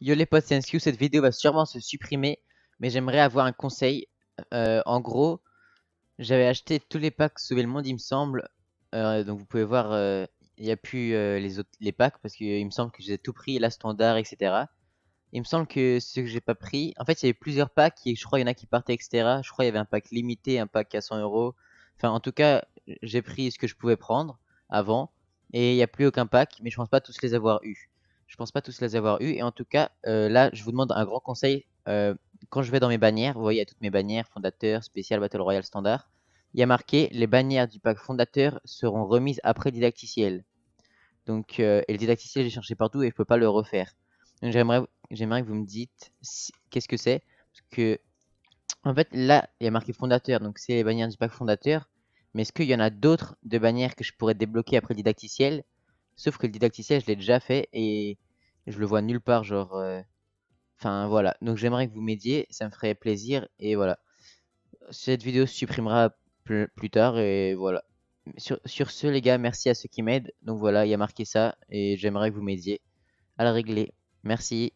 Yo les potes, c'est cette vidéo va sûrement se supprimer, mais j'aimerais avoir un conseil. Euh, en gros, j'avais acheté tous les packs Sauver le Monde, il me semble. Euh, donc vous pouvez voir, euh, il n'y a plus les, autres, les packs parce qu'il me semble que j'ai tout pris, la standard, etc. Il me semble que ce que j'ai pas pris, en fait, il y avait plusieurs packs et je crois qu'il y en a qui partaient, etc. Je crois qu'il y avait un pack limité, un pack à 100 euros. Enfin, en tout cas, j'ai pris ce que je pouvais prendre avant et il n'y a plus aucun pack, mais je pense pas tous les avoir eu. Je pense pas tous les avoir eu. Et en tout cas, euh, là, je vous demande un grand conseil. Euh, quand je vais dans mes bannières, vous voyez, a toutes mes bannières, fondateur, spécial, battle royale, standard, il y a marqué les bannières du pack fondateur seront remises après didacticiel. Donc, euh, et le didacticiel, j'ai cherché partout et je peux pas le refaire. Donc, j'aimerais, j'aimerais que vous me dites qu'est-ce que c'est. Parce que, en fait, là, il y a marqué fondateur, donc c'est les bannières du pack fondateur. Mais est-ce qu'il y en a d'autres de bannières que je pourrais débloquer après didacticiel Sauf que le didacticiel, je l'ai déjà fait et je le vois nulle part, genre... Euh, enfin, voilà. Donc j'aimerais que vous m'aidiez, ça me ferait plaisir, et voilà. Cette vidéo se supprimera plus tard, et voilà. Sur, sur, ce, les gars, merci à ceux qui m'aident. Donc voilà, il y a marqué ça, et j'aimerais que vous m'aidiez à la régler. Merci.